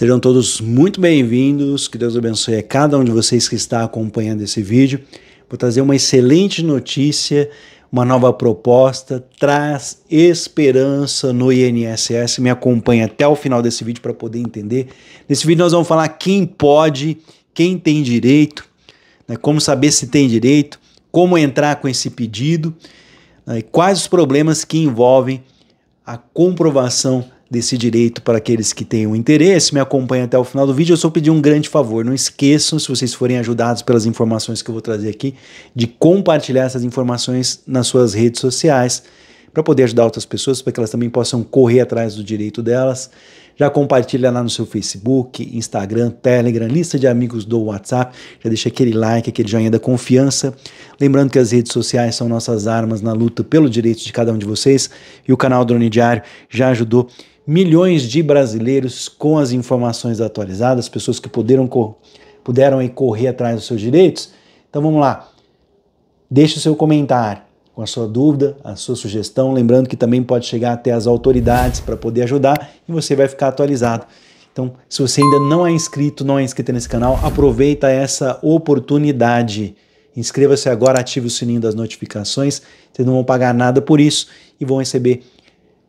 Sejam todos muito bem-vindos, que Deus abençoe a cada um de vocês que está acompanhando esse vídeo. Vou trazer uma excelente notícia, uma nova proposta, traz esperança no INSS. Me acompanha até o final desse vídeo para poder entender. Nesse vídeo nós vamos falar quem pode, quem tem direito, né, como saber se tem direito, como entrar com esse pedido, né, quais os problemas que envolvem a comprovação desse direito para aqueles que tenham interesse, me acompanhem até o final do vídeo. Eu só pedi um grande favor: não esqueçam, se vocês forem ajudados pelas informações que eu vou trazer aqui, de compartilhar essas informações nas suas redes sociais para poder ajudar outras pessoas, para que elas também possam correr atrás do direito delas. Já compartilha lá no seu Facebook, Instagram, Telegram, lista de amigos do WhatsApp. Já deixa aquele like, aquele joinha da confiança. Lembrando que as redes sociais são nossas armas na luta pelo direito de cada um de vocês. E o canal Drone Diário já ajudou milhões de brasileiros com as informações atualizadas, pessoas que puderam, puderam correr atrás dos seus direitos. Então vamos lá. Deixe o seu comentário com a sua dúvida, a sua sugestão, lembrando que também pode chegar até as autoridades para poder ajudar e você vai ficar atualizado. Então, se você ainda não é inscrito, não é inscrito nesse canal, aproveita essa oportunidade. Inscreva-se agora, ative o sininho das notificações, vocês não vão pagar nada por isso e vão receber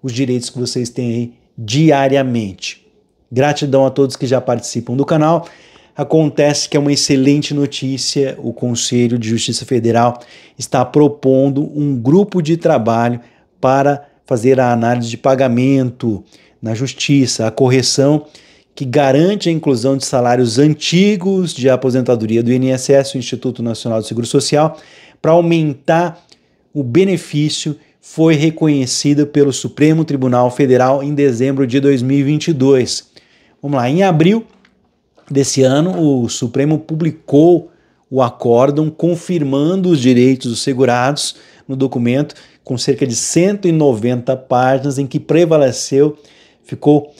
os direitos que vocês têm aí diariamente. Gratidão a todos que já participam do canal. Acontece que é uma excelente notícia: o Conselho de Justiça Federal está propondo um grupo de trabalho para fazer a análise de pagamento na justiça, a correção que garante a inclusão de salários antigos de aposentadoria do INSS, o Instituto Nacional do Seguro Social, para aumentar o benefício foi reconhecida pelo Supremo Tribunal Federal em dezembro de 2022. Vamos lá, em abril desse ano, o Supremo publicou o acórdão confirmando os direitos dos segurados no documento com cerca de 190 páginas em que prevaleceu, ficou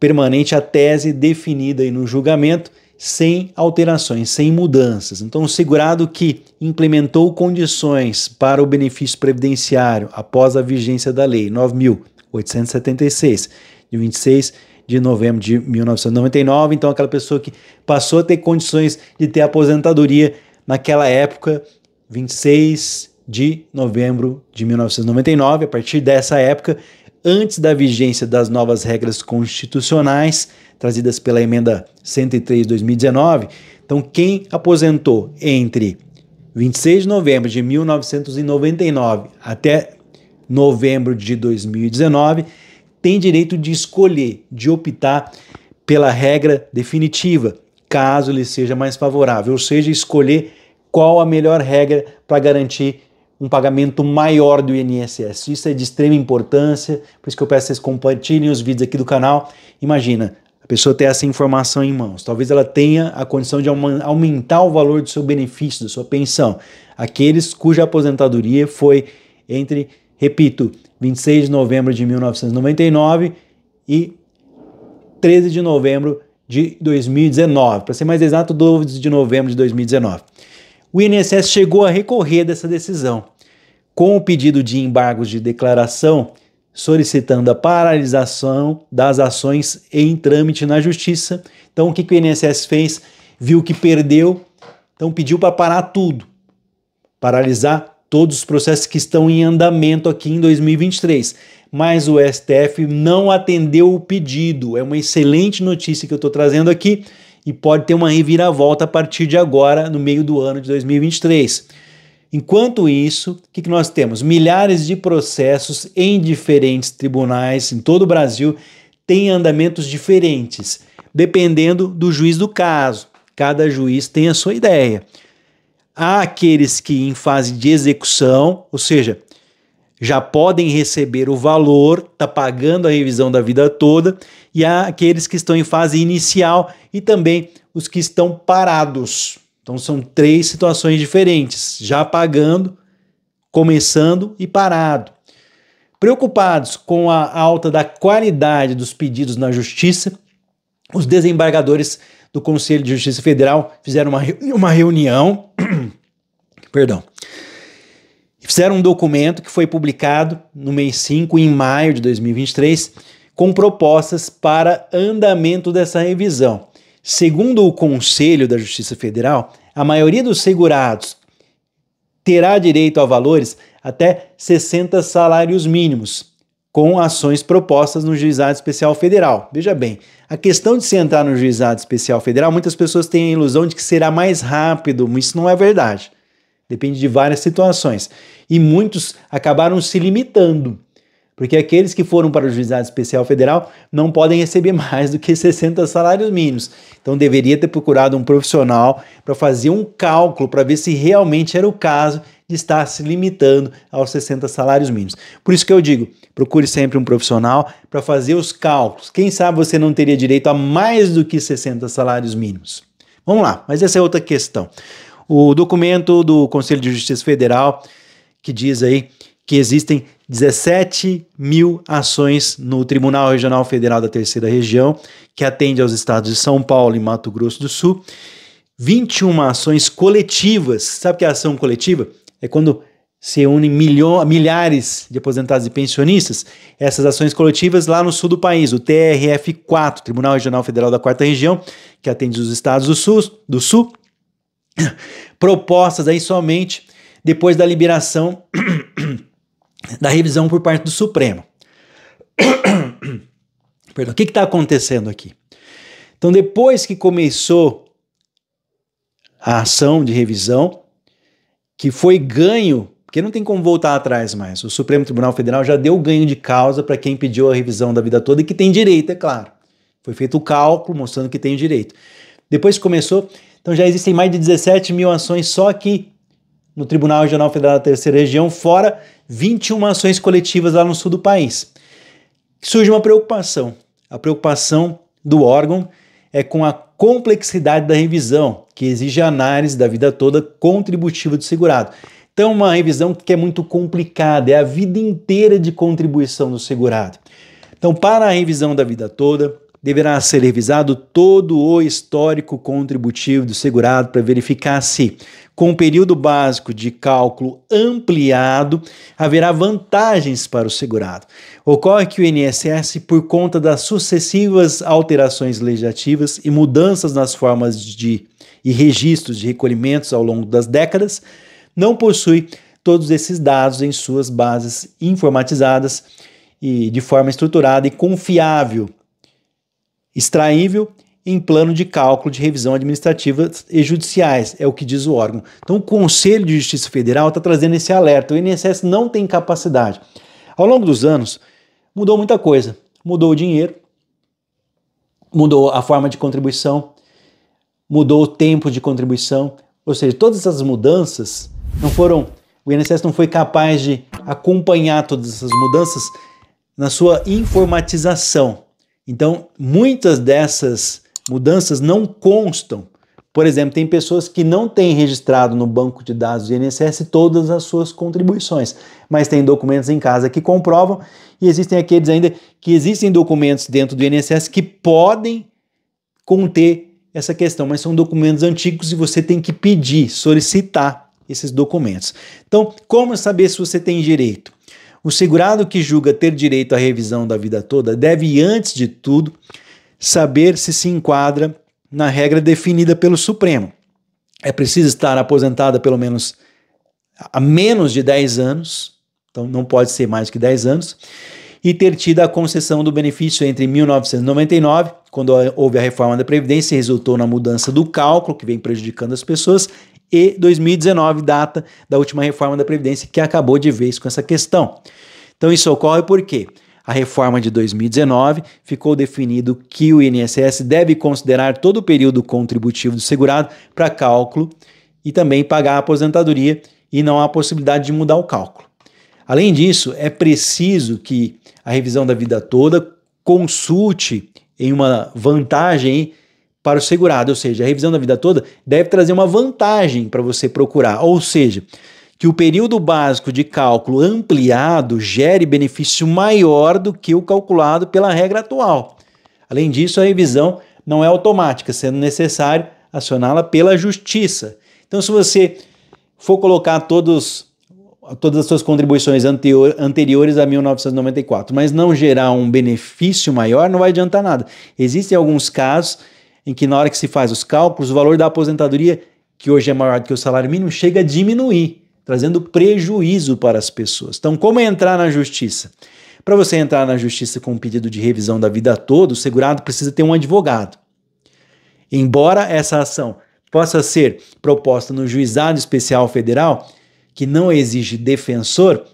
permanente a tese definida no julgamento sem alterações, sem mudanças. Então, o segurado que implementou condições para o benefício previdenciário após a vigência da Lei 9.876, de 26 de novembro de 1999, então aquela pessoa que passou a ter condições de ter aposentadoria naquela época, 26 de novembro de 1999, a partir dessa época, antes da vigência das novas regras constitucionais trazidas pela emenda 103 de 2019. Então, quem aposentou entre 26 de novembro de 1999 até novembro de 2019 tem direito de escolher, de optar pela regra definitiva, caso lhe seja mais favorável, ou seja, escolher qual a melhor regra para garantir um pagamento maior do INSS. Isso é de extrema importância, por isso que eu peço que vocês compartilhem os vídeos aqui do canal. Imagina, a pessoa ter essa informação em mãos. Talvez ela tenha a condição de aumentar o valor do seu benefício, da sua pensão. Aqueles cuja aposentadoria foi entre, repito, 26 de novembro de 1999 e 13 de novembro de 2019, para ser mais exato, 12 de novembro de 2019 o INSS chegou a recorrer dessa decisão. Com o pedido de embargos de declaração, solicitando a paralisação das ações em trâmite na justiça. Então, o que, que o INSS fez? Viu que perdeu, então pediu para parar tudo, paralisar todos os processos que estão em andamento aqui em 2023. Mas o STF não atendeu o pedido. É uma excelente notícia que eu estou trazendo aqui e pode ter uma reviravolta a partir de agora, no meio do ano de 2023. Enquanto isso, o que nós temos? Milhares de processos em diferentes tribunais em todo o Brasil têm andamentos diferentes, dependendo do juiz do caso. Cada juiz tem a sua ideia. Há aqueles que, em fase de execução, ou seja, já podem receber o valor, está pagando a revisão da vida toda, e aqueles que estão em fase inicial e também os que estão parados. Então são três situações diferentes: já pagando, começando e parado. Preocupados com a alta da qualidade dos pedidos na justiça, os desembargadores do Conselho de Justiça Federal fizeram uma, uma reunião. perdão fizeram um documento que foi publicado no mês 5, em maio de 2023, com propostas para andamento dessa revisão. Segundo o Conselho da Justiça Federal, a maioria dos segurados terá direito a valores até 60 salários mínimos, com ações propostas no Juizado Especial Federal. Veja bem, a questão de se entrar no Juizado Especial Federal, muitas pessoas têm a ilusão de que será mais rápido, mas isso não é verdade. Depende de várias situações. E muitos acabaram se limitando, porque aqueles que foram para o Juizado Especial Federal não podem receber mais do que 60 salários mínimos. Então deveria ter procurado um profissional para fazer um cálculo para ver se realmente era o caso de estar se limitando aos 60 salários mínimos. Por isso que eu digo, procure sempre um profissional para fazer os cálculos. Quem sabe você não teria direito a mais do que 60 salários mínimos. Vamos lá, mas essa é outra questão o documento do Conselho de Justiça Federal que diz aí que existem 17 mil ações no Tribunal Regional Federal da Terceira Região, que atende aos estados de São Paulo e Mato Grosso do Sul. 21 ações coletivas. Sabe o que é ação coletiva? É quando se unem milhares de aposentados e pensionistas, essas ações coletivas lá no sul do país, o TRF4, Tribunal Regional Federal da Quarta Região, que atende os estados do sul, do sul propostas aí somente depois da liberação da revisão por parte do Supremo. Perdão, o que está acontecendo aqui? Então, depois que começou a ação de revisão, que foi ganho, porque não tem como voltar atrás mais, o Supremo Tribunal Federal já deu ganho de causa para quem pediu a revisão da vida toda e que tem direito, é claro. Foi feito o cálculo mostrando que tem direito. Depois começou então já existem mais de 17 mil ações só aqui no Tribunal Regional Federal da Terceira Região, fora 21 ações coletivas lá no sul do país. Surge uma preocupação. A preocupação do órgão é com a complexidade da revisão, que exige análise da vida toda contributiva do segurado. Então, uma revisão que é muito complicada, é a vida inteira de contribuição do segurado. Então, para a revisão da vida toda, deverá ser revisado todo o histórico contributivo do segurado para verificar se, com o período básico de cálculo ampliado, haverá vantagens para o segurado. Ocorre que o INSS, por conta das sucessivas alterações legislativas e mudanças nas formas de e registros de recolhimentos ao longo das décadas, não possui todos esses dados em suas bases informatizadas e de forma estruturada e confiável extraível em plano de cálculo de revisão administrativa e judiciais, é o que diz o órgão. Então, o Conselho de Justiça Federal está trazendo esse alerta. O INSS não tem capacidade. Ao longo dos anos, mudou muita coisa. Mudou o dinheiro, mudou a forma de contribuição, mudou o tempo de contribuição. Ou seja, todas essas mudanças não foram. O INSS não foi capaz de acompanhar todas essas mudanças na sua informatização. Então, muitas dessas mudanças não constam. Por exemplo, tem pessoas que não têm registrado no banco de dados do INSS todas as suas contribuições, mas têm documentos em casa que comprovam, e existem aqueles ainda que existem documentos dentro do INSS que podem conter essa questão, mas são documentos antigos e você tem que pedir, solicitar esses documentos. Então, como saber se você tem direito? O segurado que julga ter direito à revisão da vida toda deve, antes de tudo, saber se se enquadra na regra definida pelo Supremo. É preciso estar aposentada pelo menos a menos de 10 anos, então não pode ser mais que 10 anos, e ter tido a concessão do benefício entre 1999, quando houve a reforma da Previdência e resultou na mudança do cálculo, que vem prejudicando as pessoas, e 2019, data da última reforma da Previdência, que acabou de vez com essa questão. Então, isso ocorre porque a reforma de 2019 ficou definido que o INSS deve considerar todo o período contributivo do segurado para cálculo e também pagar a aposentadoria, e não há possibilidade de mudar o cálculo. Além disso, é preciso que a revisão da vida toda consulte em uma vantagem para o segurado, ou seja, a revisão da vida toda deve trazer uma vantagem para você procurar, ou seja, que o período básico de cálculo ampliado gere benefício maior do que o calculado pela regra atual. Além disso, a revisão não é automática, sendo necessário acioná-la pela justiça. Então, se você for colocar todos, todas as suas contribuições anterior, anteriores a 1994, mas não gerar um benefício maior, não vai adiantar nada. Existem alguns casos em que na hora que se faz os cálculos, o valor da aposentadoria, que hoje é maior do que o salário mínimo, chega a diminuir, trazendo prejuízo para as pessoas. Então, como é entrar na justiça? Para você entrar na justiça com um pedido de revisão da vida toda, o segurado precisa ter um advogado. Embora essa ação possa ser proposta no juizado especial federal, que não exige defensor,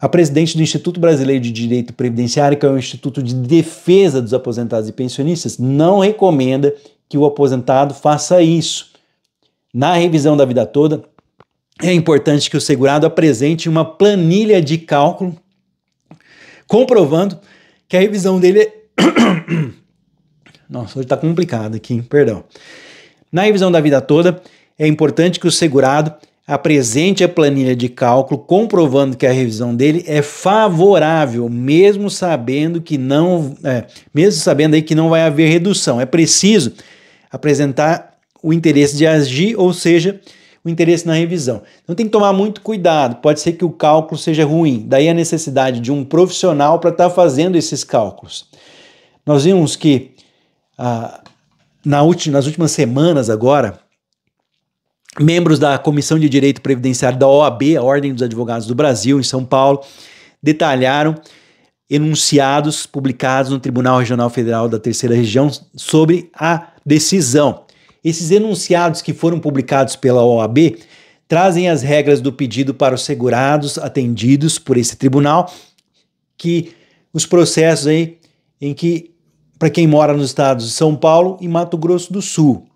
a presidente do Instituto Brasileiro de Direito Previdenciário, que é um instituto de defesa dos aposentados e pensionistas, não recomenda que o aposentado faça isso. Na revisão da vida toda, é importante que o segurado apresente uma planilha de cálculo comprovando que a revisão dele é. Nossa, hoje está complicado aqui, perdão. Na revisão da vida toda, é importante que o segurado apresente a é planilha de cálculo comprovando que a revisão dele é favorável, mesmo sabendo que não, é, mesmo sabendo aí que não vai haver redução. É preciso apresentar o interesse de agir, ou seja, o interesse na revisão. Então tem que tomar muito cuidado, pode ser que o cálculo seja ruim, daí a necessidade de um profissional para estar tá fazendo esses cálculos. Nós vimos que ah, na nas últimas semanas agora, membros da Comissão de Direito Previdenciário da OAB, a Ordem dos Advogados do Brasil, em São Paulo, detalharam enunciados publicados no Tribunal Regional Federal da Terceira Região sobre a decisão. Esses enunciados que foram publicados pela OAB trazem as regras do pedido para os segurados atendidos por esse tribunal, que os processos aí em que para quem mora nos estados de São Paulo e Mato Grosso do Sul,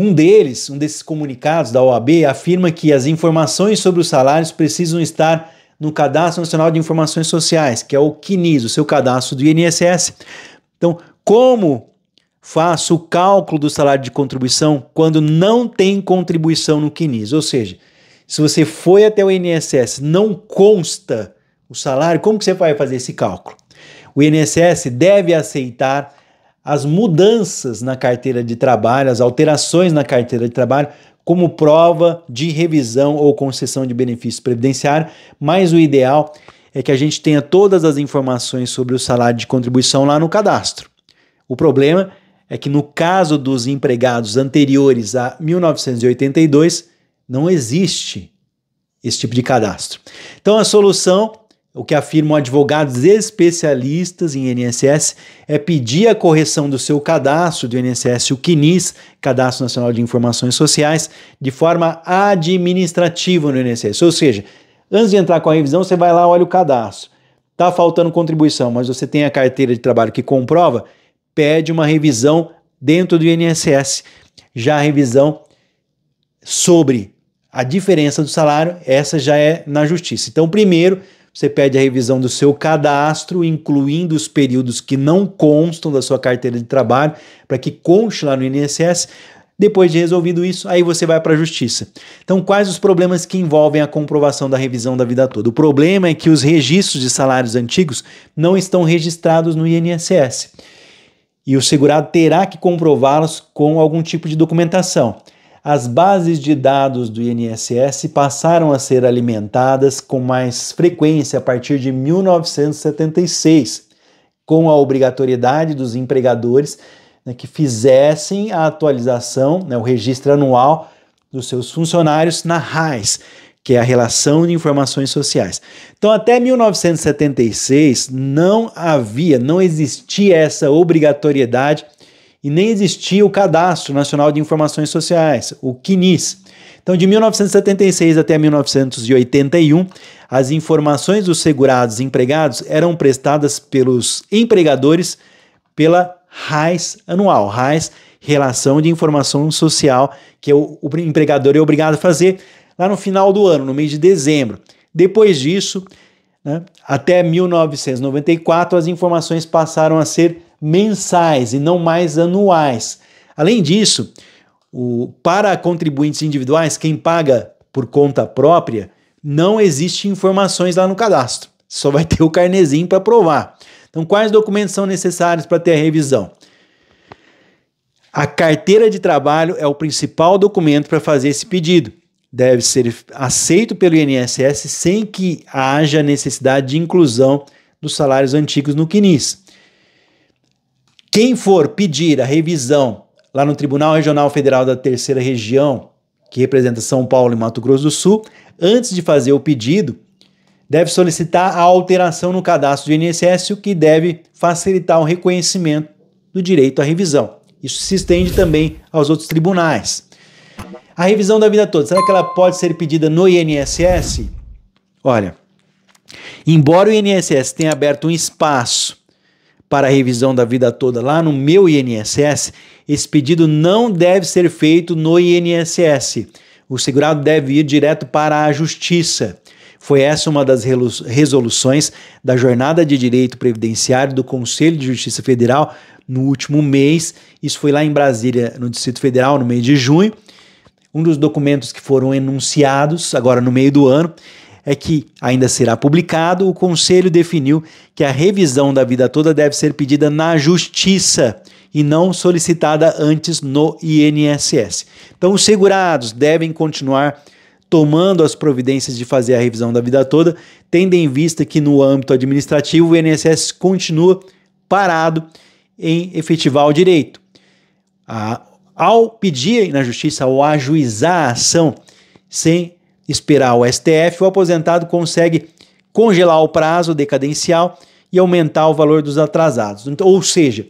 um deles, um desses comunicados da OAB, afirma que as informações sobre os salários precisam estar no Cadastro Nacional de Informações Sociais, que é o CNIS, o seu cadastro do INSS. Então, como faço o cálculo do salário de contribuição quando não tem contribuição no CNIS? Ou seja, se você foi até o INSS, não consta o salário, como que você vai fazer esse cálculo? O INSS deve aceitar as mudanças na carteira de trabalho, as alterações na carteira de trabalho, como prova de revisão ou concessão de benefício previdenciário, mas o ideal é que a gente tenha todas as informações sobre o salário de contribuição lá no cadastro. O problema é que no caso dos empregados anteriores a 1982, não existe esse tipo de cadastro. Então a solução o que afirmam advogados especialistas em INSS é pedir a correção do seu cadastro do INSS, o CNIS, Cadastro Nacional de Informações Sociais, de forma administrativa no INSS. Ou seja, antes de entrar com a revisão, você vai lá, olha o cadastro. está faltando contribuição, mas você tem a carteira de trabalho que comprova, pede uma revisão dentro do INSS. Já a revisão sobre a diferença do salário, essa já é na justiça. Então, primeiro, você pede a revisão do seu cadastro, incluindo os períodos que não constam da sua carteira de trabalho, para que conste lá no INSS. Depois de resolvido isso, aí você vai para a justiça. Então, quais os problemas que envolvem a comprovação da revisão da vida toda? O problema é que os registros de salários antigos não estão registrados no INSS. E o segurado terá que comprová-los com algum tipo de documentação as bases de dados do INSS passaram a ser alimentadas com mais frequência a partir de 1976, com a obrigatoriedade dos empregadores né, que fizessem a atualização, né, o registro anual dos seus funcionários na RAIS, que é a Relação de Informações Sociais. Então, até 1976, não havia, não existia essa obrigatoriedade e nem existia o Cadastro Nacional de Informações Sociais, o CNIS. Então, de 1976 até 1981, as informações dos segurados e empregados eram prestadas pelos empregadores pela RAIS anual, RAIS, Relação de Informação Social, que é o, empregador é obrigado a fazer lá no final do ano, no mês de dezembro. Depois disso, né, até 1994, as informações passaram a ser mensais e não mais anuais. Além disso, o, para contribuintes individuais, quem paga por conta própria, não existe informações lá no cadastro. Só vai ter o carnezinho para provar. Então, quais documentos são necessários para ter a revisão? A carteira de trabalho é o principal documento para fazer esse pedido. Deve ser aceito pelo INSS sem que haja necessidade de inclusão dos salários antigos no CNIS. Quem for pedir a revisão lá no Tribunal Regional Federal da Terceira Região, que representa São Paulo e Mato Grosso do Sul, antes de fazer o pedido, deve solicitar a alteração no cadastro do INSS, o que deve facilitar o reconhecimento do direito à revisão. Isso se estende também aos outros tribunais. A revisão da vida toda, será que ela pode ser pedida no INSS? Olha, embora o INSS tenha aberto um espaço para a revisão da vida toda lá no meu INSS, esse pedido não deve ser feito no INSS. O segurado deve ir direto para a Justiça. Foi essa uma das resoluções da Jornada de Direito Previdenciário do Conselho de Justiça Federal no último mês. Isso foi lá em Brasília, no Distrito Federal, no mês de junho. Um dos documentos que foram enunciados agora no meio do ano é que ainda será publicado, o Conselho definiu que a revisão da vida toda deve ser pedida na Justiça e não solicitada antes no INSS. Então, os segurados devem continuar tomando as providências de fazer a revisão da vida toda, tendo em vista que no âmbito administrativo o INSS continua parado em efetivar o direito. A, ao pedir na justiça, ao ajuizar a ação, sem esperar o STF, o aposentado consegue congelar o prazo decadencial e aumentar o valor dos atrasados. Então, ou seja,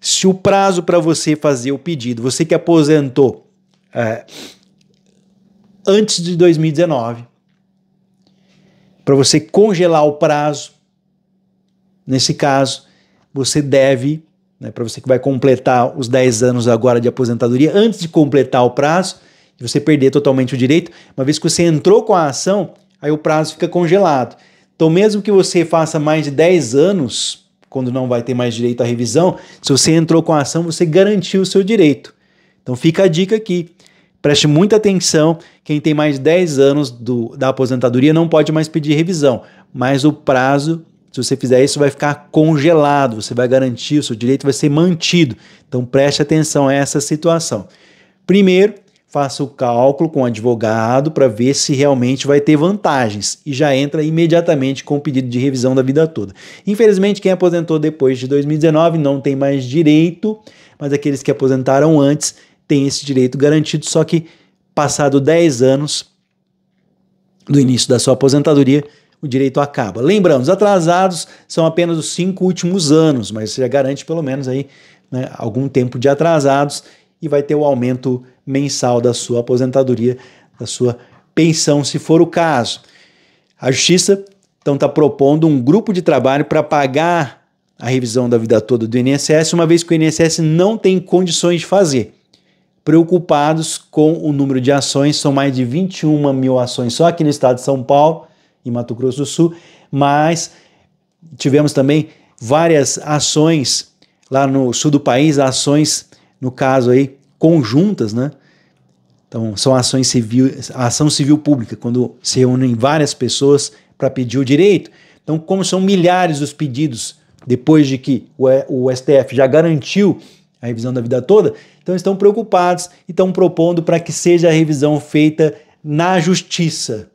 se o prazo para você fazer o pedido, você que aposentou é, antes de 2019, para você congelar o prazo, nesse caso, você deve, né, para você que vai completar os 10 anos agora de aposentadoria, antes de completar o prazo, de você perder totalmente o direito, uma vez que você entrou com a ação, aí o prazo fica congelado. Então, mesmo que você faça mais de 10 anos, quando não vai ter mais direito à revisão, se você entrou com a ação, você garantiu o seu direito. Então, fica a dica aqui. Preste muita atenção, quem tem mais de 10 anos do, da aposentadoria não pode mais pedir revisão, mas o prazo, se você fizer isso, vai ficar congelado, você vai garantir, o seu direito vai ser mantido. Então preste atenção a essa situação. Primeiro, faça o cálculo com o advogado para ver se realmente vai ter vantagens e já entra imediatamente com o pedido de revisão da vida toda. Infelizmente, quem aposentou depois de 2019 não tem mais direito, mas aqueles que aposentaram antes têm esse direito garantido, só que passado 10 anos do início da sua aposentadoria, o direito acaba. Lembrando, os atrasados são apenas os cinco últimos anos, mas você já garante pelo menos aí né, algum tempo de atrasados e vai ter o aumento mensal da sua aposentadoria, da sua pensão, se for o caso. A Justiça, então, está propondo um grupo de trabalho para pagar a revisão da vida toda do INSS, uma vez que o INSS não tem condições de fazer. Preocupados com o número de ações, são mais de 21 mil ações só aqui no estado de São Paulo, em Mato Grosso do Sul, mas tivemos também várias ações lá no sul do país, ações, no caso aí, conjuntas, né? Então, são ações civil, ação civil pública, quando se reúnem várias pessoas para pedir o direito. Então, como são milhares os pedidos depois de que o STF já garantiu a revisão da vida toda, então estão preocupados e estão propondo para que seja a revisão feita na justiça,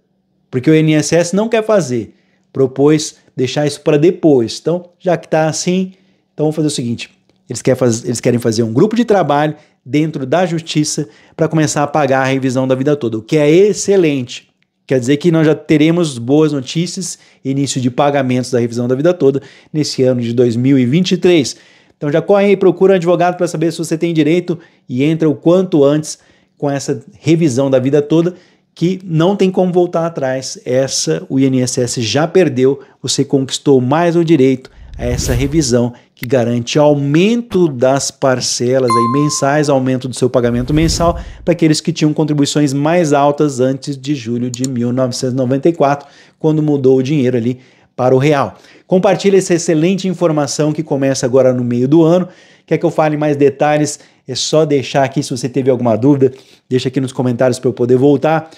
porque o INSS não quer fazer, propôs deixar isso para depois. Então, já que está assim, então vamos fazer o seguinte: eles, eles querem fazer um grupo de trabalho dentro da justiça para começar a pagar a revisão da vida toda, o que é excelente. Quer dizer que nós já teremos boas notícias, início de pagamentos da revisão da vida toda nesse ano de 2023. Então já corre aí, procura um advogado para saber se você tem direito e entra o quanto antes com essa revisão da vida toda, que não tem como voltar atrás. Essa o INSS já perdeu, você conquistou mais o direito a é essa revisão que garante aumento das parcelas aí mensais, aumento do seu pagamento mensal para aqueles que tinham contribuições mais altas antes de julho de 1994, quando mudou o dinheiro ali para o real. Compartilhe essa excelente informação que começa agora no meio do ano. Quer que eu fale mais detalhes? É só deixar aqui se você teve alguma dúvida, deixa aqui nos comentários para eu poder voltar.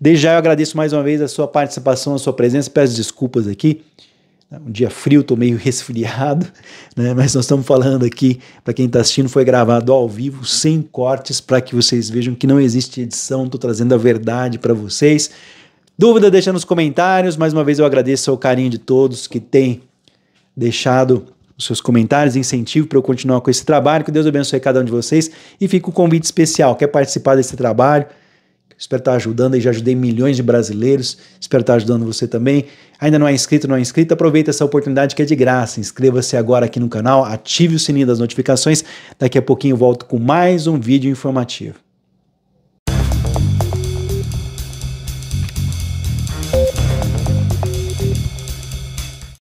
Desde já eu agradeço mais uma vez a sua participação, a sua presença, peço desculpas aqui né? Um dia frio, estou meio resfriado, né? mas nós estamos falando aqui, para quem está assistindo, foi gravado ao vivo, sem cortes, para que vocês vejam que não existe edição, estou trazendo a verdade para vocês. Dúvida, deixa nos comentários. Mais uma vez eu agradeço ao carinho de todos que têm deixado os seus comentários, incentivo para eu continuar com esse trabalho. Que Deus abençoe cada um de vocês. E fica o um convite especial. Quer participar desse trabalho? Espero estar ajudando e já ajudei milhões de brasileiros. Espero estar ajudando você também. Ainda não é inscrito, não é inscrito? Aproveita essa oportunidade que é de graça. Inscreva-se agora aqui no canal, ative o sininho das notificações. Daqui a pouquinho eu volto com mais um vídeo informativo.